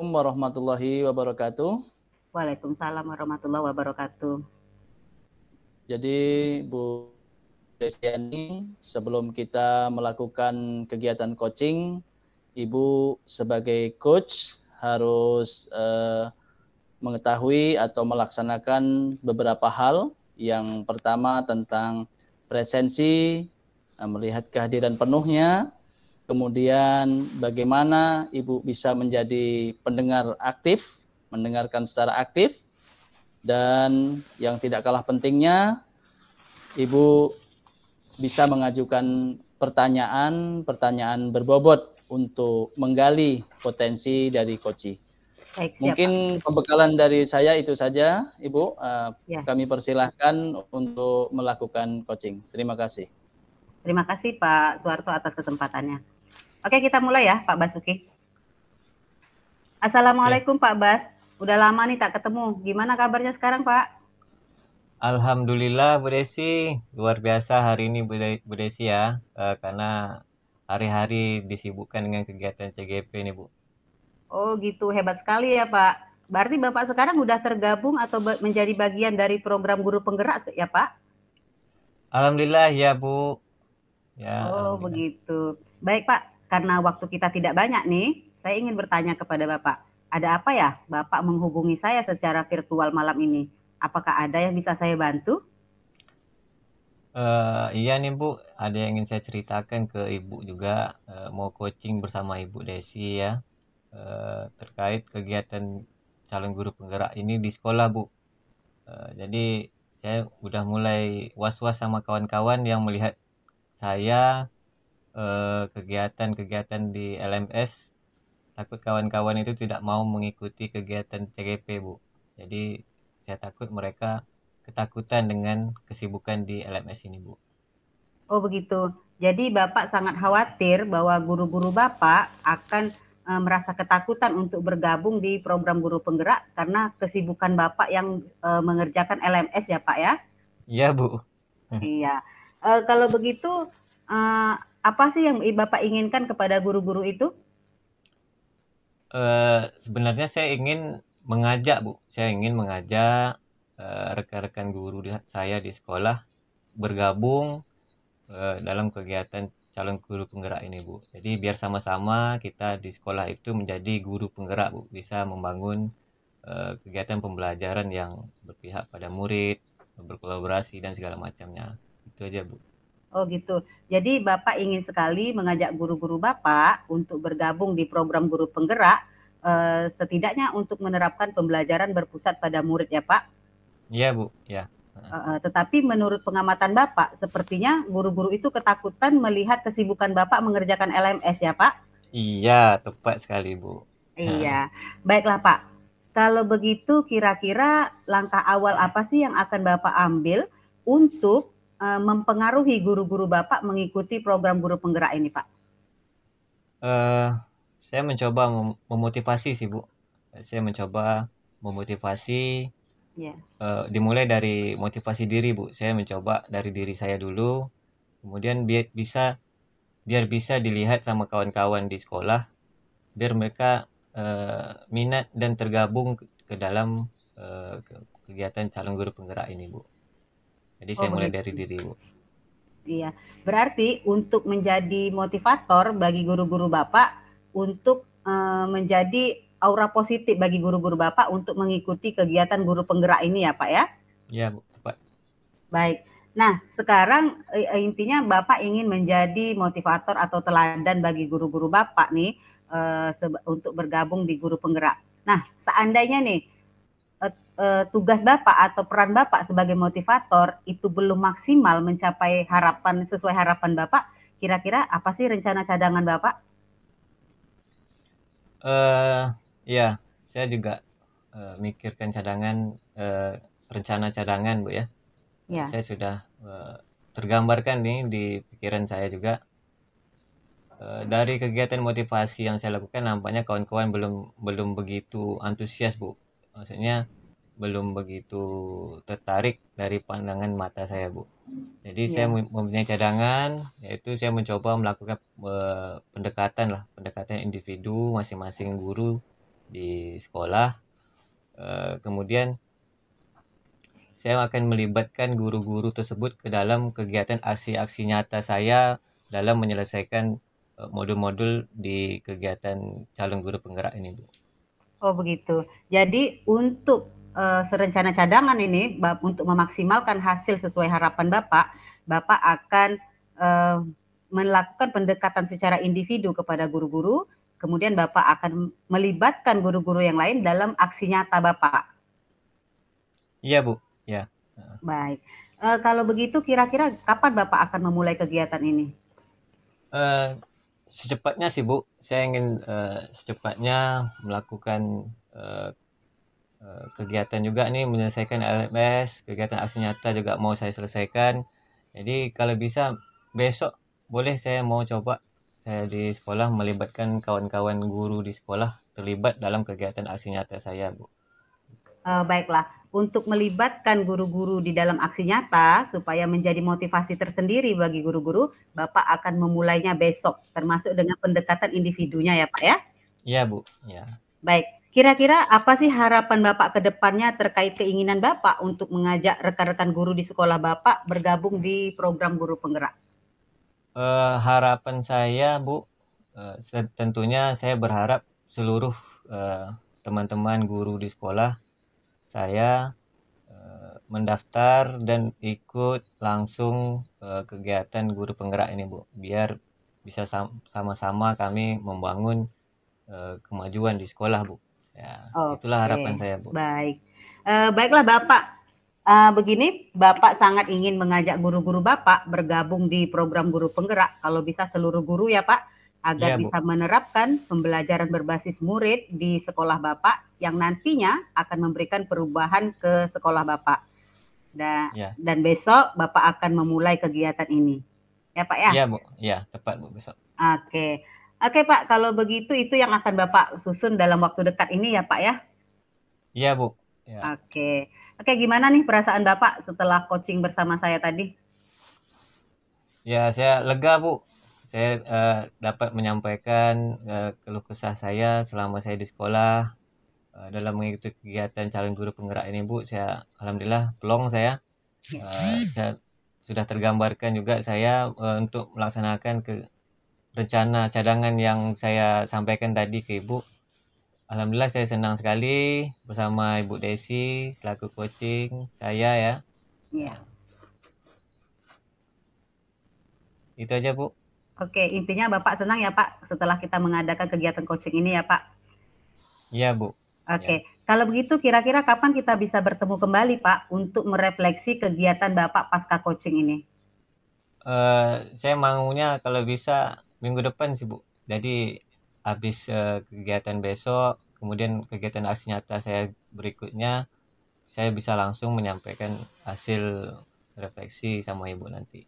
Assalamualaikum warahmatullahi wabarakatuh. Waalaikumsalam warahmatullahi wabarakatuh. Jadi Bu Desiani, sebelum kita melakukan kegiatan coaching, Ibu sebagai coach harus eh, mengetahui atau melaksanakan beberapa hal. Yang pertama tentang presensi, eh, melihat kehadiran penuhnya, kemudian bagaimana Ibu bisa menjadi pendengar aktif, mendengarkan secara aktif, dan yang tidak kalah pentingnya, Ibu bisa mengajukan pertanyaan-pertanyaan berbobot untuk menggali potensi dari koci. Baik, Mungkin pembekalan dari saya itu saja, Ibu. Eh, ya. Kami persilahkan untuk melakukan coaching. Terima kasih. Terima kasih Pak Suwarto atas kesempatannya. Oke, kita mulai ya Pak Basuki. Assalamualaikum ya. Pak Bas. Udah lama nih tak ketemu. Gimana kabarnya sekarang Pak? Alhamdulillah Bu Desi, luar biasa hari ini Bu Desi ya, uh, karena hari-hari disibukkan dengan kegiatan CGP ini Bu. Oh gitu, hebat sekali ya Pak. Berarti Bapak sekarang udah tergabung atau menjadi bagian dari program guru penggerak ya Pak? Alhamdulillah ya Bu, Ya, oh begitu. Baik Pak, karena waktu kita tidak banyak nih, saya ingin bertanya kepada Bapak. Ada apa ya Bapak menghubungi saya secara virtual malam ini? Apakah ada yang bisa saya bantu? Uh, iya nih Bu, ada yang ingin saya ceritakan ke Ibu juga uh, mau coaching bersama Ibu Desi ya uh, terkait kegiatan calon guru penggerak ini di sekolah Bu. Uh, jadi saya udah mulai was-was sama kawan-kawan yang melihat saya eh, kegiatan-kegiatan di LMS takut kawan-kawan itu tidak mau mengikuti kegiatan CGP Bu. Jadi saya takut mereka ketakutan dengan kesibukan di LMS ini Bu. Oh begitu. Jadi Bapak sangat khawatir bahwa guru-guru Bapak akan e, merasa ketakutan untuk bergabung di program guru penggerak karena kesibukan Bapak yang e, mengerjakan LMS ya Pak ya? Iya Bu. Iya uh, kalau begitu uh, apa sih yang Bapak inginkan kepada guru-guru itu? Uh, sebenarnya saya ingin mengajak Bu, saya ingin mengajak rekan-rekan uh, guru di, saya di sekolah bergabung uh, dalam kegiatan calon guru penggerak ini Bu. Jadi biar sama-sama kita di sekolah itu menjadi guru penggerak Bu, bisa membangun uh, kegiatan pembelajaran yang berpihak pada murid, berkolaborasi dan segala macamnya. Itu aja, Bu. Oh gitu. Jadi Bapak ingin sekali mengajak guru-guru Bapak untuk bergabung di program guru penggerak eh, setidaknya untuk menerapkan pembelajaran berpusat pada murid ya, Pak? Iya, Bu. Ya. Uh, tetapi menurut pengamatan Bapak, sepertinya guru-guru itu ketakutan melihat kesibukan Bapak mengerjakan LMS ya Pak? Iya, tepat sekali Bu. Iya, baiklah Pak. Kalau begitu kira-kira langkah awal apa sih yang akan Bapak ambil untuk Eh, mempengaruhi guru-guru Bapak mengikuti program guru penggerak ini, Pak? Uh, saya mencoba mem memotivasi sih, Bu. Saya mencoba memotivasi yeah. Iya. uh, dimulai dari motivasi diri, Bu. Saya mencoba dari diri saya dulu. Kemudian biar bisa biar bisa dilihat sama kawan-kawan di sekolah biar mereka uh, minat dan tergabung ke dalam uh, kegiatan calon guru penggerak ini, Bu. Jadi oh, saya mulai dari dirimu. Iya, berarti untuk menjadi motivator bagi guru-guru Bapak untuk e, menjadi aura positif bagi guru-guru Bapak untuk mengikuti kegiatan guru penggerak ini ya, Pak ya? Iya, Bu, Pak. Baik. Nah, sekarang eh, eh, intinya Bapak ingin menjadi motivator atau teladan bagi guru-guru Bapak nih e, untuk bergabung di guru penggerak. Nah, seandainya nih eh, tugas Bapak atau peran Bapak sebagai motivator itu belum maksimal mencapai harapan sesuai harapan Bapak, kira-kira apa sih rencana cadangan Bapak? Uh, ya, saya juga uh, mikirkan cadangan uh, rencana cadangan, Bu ya. Ya. Saya sudah uh, tergambarkan nih di pikiran saya juga dari kegiatan motivasi yang saya lakukan nampaknya kawan-kawan belum belum begitu antusias bu maksudnya belum begitu tertarik dari pandangan mata saya bu. Jadi ya. saya mempunyai cadangan yaitu saya mencoba melakukan e, pendekatan lah pendekatan individu masing-masing guru di sekolah. E, kemudian saya akan melibatkan guru-guru tersebut ke dalam kegiatan aksi-aksi nyata saya dalam menyelesaikan e, modul-modul di kegiatan calon guru penggerak ini bu. Oh begitu. Jadi untuk uh, serencana cadangan ini untuk memaksimalkan hasil sesuai harapan Bapak, Bapak akan uh, melakukan pendekatan secara individu kepada guru-guru, kemudian Bapak akan melibatkan guru-guru yang lain dalam aksi nyata Bapak. Iya, Bu. Ya. Baik. Uh, kalau begitu kira-kira kapan Bapak akan memulai kegiatan ini? Uh, secepatnya sih Bu, saya ingin uh, secepatnya melakukan uh, Eh, kegiatan juga nih menyelesaikan LMS, kegiatan aksi nyata juga mau saya selesaikan. Jadi kalau bisa besok boleh saya mau coba saya di sekolah melibatkan kawan-kawan guru di sekolah terlibat dalam kegiatan aksi nyata saya, Bu. Uh, baiklah, untuk melibatkan guru-guru di dalam aksi nyata supaya menjadi motivasi tersendiri bagi guru-guru, Bapak akan memulainya besok termasuk dengan pendekatan individunya ya, Pak ya? Iya, Bu. Ya. Baik. Kira-kira apa sih harapan Bapak ke depannya terkait keinginan Bapak untuk mengajak rekan-rekan guru di sekolah Bapak bergabung di program guru penggerak? Uh, harapan saya, Bu, uh, tentunya saya berharap seluruh eh, teman-teman uh, guru di sekolah saya mendaftar dan ikut langsung kegiatan guru penggerak ini, Bu, biar bisa sama-sama kami membangun kemajuan di sekolah, Bu. Ya, okay. itulah harapan saya, Bu. Baik. Uh, baiklah Bapak, uh, begini, Bapak sangat ingin mengajak guru-guru Bapak bergabung di program guru penggerak, kalau bisa seluruh guru ya Pak, agar ya, bisa menerapkan pembelajaran berbasis murid di sekolah Bapak yang nantinya akan memberikan perubahan ke sekolah Bapak. Dan, ya. dan besok Bapak akan memulai kegiatan ini. Ya Pak ya? Iya Bu, ya tepat Bu besok. Oke, Oke Pak, kalau begitu itu yang akan Bapak susun dalam waktu dekat ini ya Pak ya? Iya Bu. Ya. Oke, oke gimana nih perasaan Bapak setelah coaching bersama saya tadi? Ya saya lega Bu, saya uh, dapat menyampaikan uh, keluh kesah saya selama saya di sekolah uh, dalam mengikuti kegiatan calon guru penggerak ini Bu. Saya alhamdulillah pelong saya. Uh, saya sudah tergambarkan juga saya uh, untuk melaksanakan ke rencana cadangan yang saya sampaikan tadi ke Ibu. Alhamdulillah saya senang sekali bersama Ibu Desi selaku coaching saya ya. Iya. Itu aja Bu. Oke, intinya Bapak senang ya Pak setelah kita mengadakan kegiatan coaching ini ya Pak. Iya Bu. Oke, ya. kalau begitu kira-kira kapan kita bisa bertemu kembali Pak untuk merefleksi kegiatan Bapak pasca coaching ini? Uh, saya maunya kalau bisa minggu depan sih Bu. Jadi habis uh, kegiatan besok, kemudian kegiatan aksi nyata saya berikutnya, saya bisa langsung menyampaikan hasil refleksi sama Ibu nanti.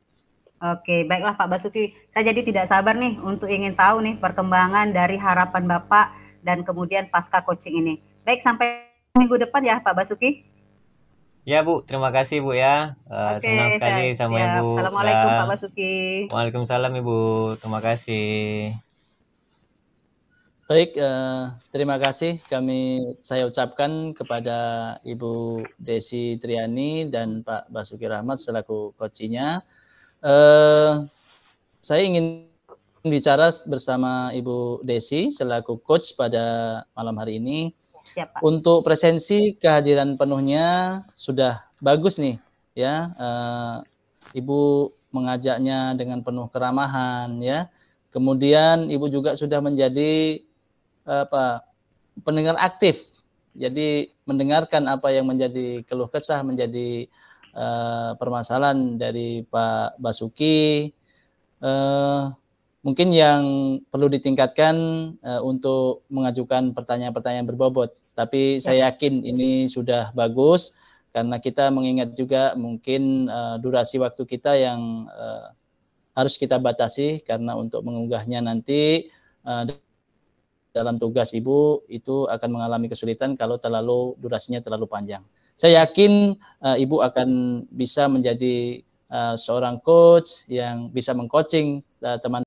Oke, baiklah Pak Basuki. Saya jadi tidak sabar nih untuk ingin tahu nih perkembangan dari harapan Bapak dan kemudian pasca coaching ini. Baik, sampai minggu depan ya Pak Basuki. Ya Bu, terima kasih Bu ya. Uh, Oke, senang sekali saya, sama ya. Ibu. Assalamualaikum ya. Pak Basuki. Waalaikumsalam Ibu. Terima kasih. Baik, uh, terima kasih kami saya ucapkan kepada Ibu Desi Triani dan Pak Basuki Rahmat selaku kocinya. Uh, eh, saya ingin bicara bersama Ibu Desi selaku coach pada malam hari ini. Siap, Pak. Untuk presensi kehadiran penuhnya sudah bagus nih ya. Uh, Ibu mengajaknya dengan penuh keramahan ya. Kemudian Ibu juga sudah menjadi apa pendengar aktif. Jadi mendengarkan apa yang menjadi keluh kesah menjadi uh, permasalahan dari Pak Basuki. Uh, Mungkin yang perlu ditingkatkan uh, untuk mengajukan pertanyaan-pertanyaan berbobot, tapi ya. saya yakin ini sudah bagus karena kita mengingat juga mungkin uh, durasi waktu kita yang uh, harus kita batasi karena untuk mengunggahnya nanti uh, dalam tugas ibu itu akan mengalami kesulitan kalau terlalu durasinya terlalu panjang. Saya yakin uh, ibu akan bisa menjadi uh, seorang coach yang bisa mengcoaching uh, teman